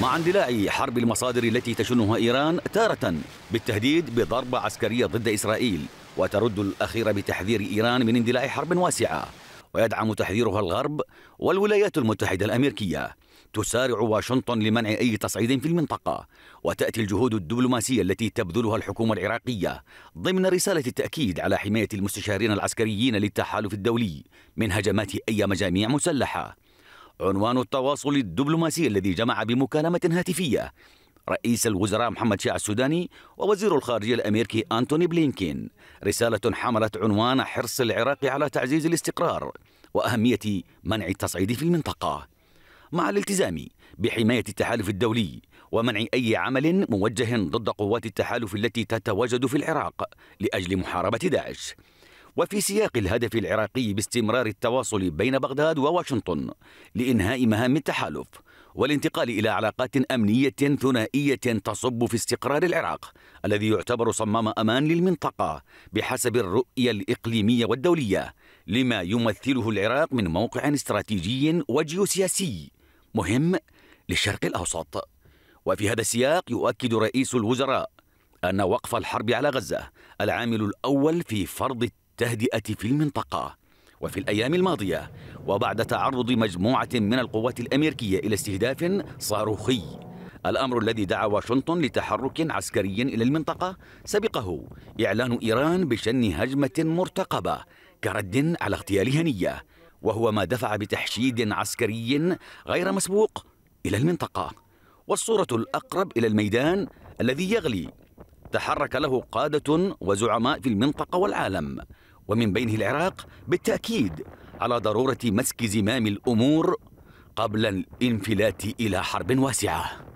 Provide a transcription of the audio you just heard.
مع اندلاع حرب المصادر التي تشنها إيران تارة بالتهديد بضربة عسكرية ضد إسرائيل وترد الأخير بتحذير إيران من اندلاع حرب واسعة ويدعم تحذيرها الغرب والولايات المتحدة الأمريكية تسارع واشنطن لمنع أي تصعيد في المنطقة وتأتي الجهود الدبلوماسية التي تبذلها الحكومة العراقية ضمن رسالة التأكيد على حماية المستشارين العسكريين للتحالف الدولي من هجمات أي مجاميع مسلحة عنوان التواصل الدبلوماسي الذي جمع بمكالمة هاتفية رئيس الوزراء محمد شيع السوداني ووزير الخارجية الأمريكي أنتوني بلينكين رسالة حملت عنوان حرص العراق على تعزيز الاستقرار وأهمية منع التصعيد في المنطقة مع الالتزام بحماية التحالف الدولي ومنع أي عمل موجه ضد قوات التحالف التي تتواجد في العراق لأجل محاربة داعش وفي سياق الهدف العراقي باستمرار التواصل بين بغداد وواشنطن لإنهاء مهام التحالف والانتقال إلى علاقات أمنية ثنائية تصب في استقرار العراق الذي يعتبر صمام أمان للمنطقة بحسب الرؤية الإقليمية والدولية لما يمثله العراق من موقع استراتيجي وجيوسياسي مهم للشرق الأوسط وفي هذا السياق يؤكد رئيس الوزراء أن وقف الحرب على غزة العامل الأول في فرض التهدئة في المنطقة وفي الأيام الماضية وبعد تعرض مجموعة من القوات الأمريكية إلى استهداف صاروخي الأمر الذي دعا واشنطن لتحرك عسكري إلى المنطقة سبقه إعلان إيران بشن هجمة مرتقبة كرد على اغتيال هنية وهو ما دفع بتحشيد عسكري غير مسبوق إلى المنطقة والصورة الأقرب إلى الميدان الذي يغلي تحرك له قادة وزعماء في المنطقة والعالم ومن بينه العراق بالتأكيد على ضرورة مسك زمام الأمور قبل الانفلات إلى حرب واسعة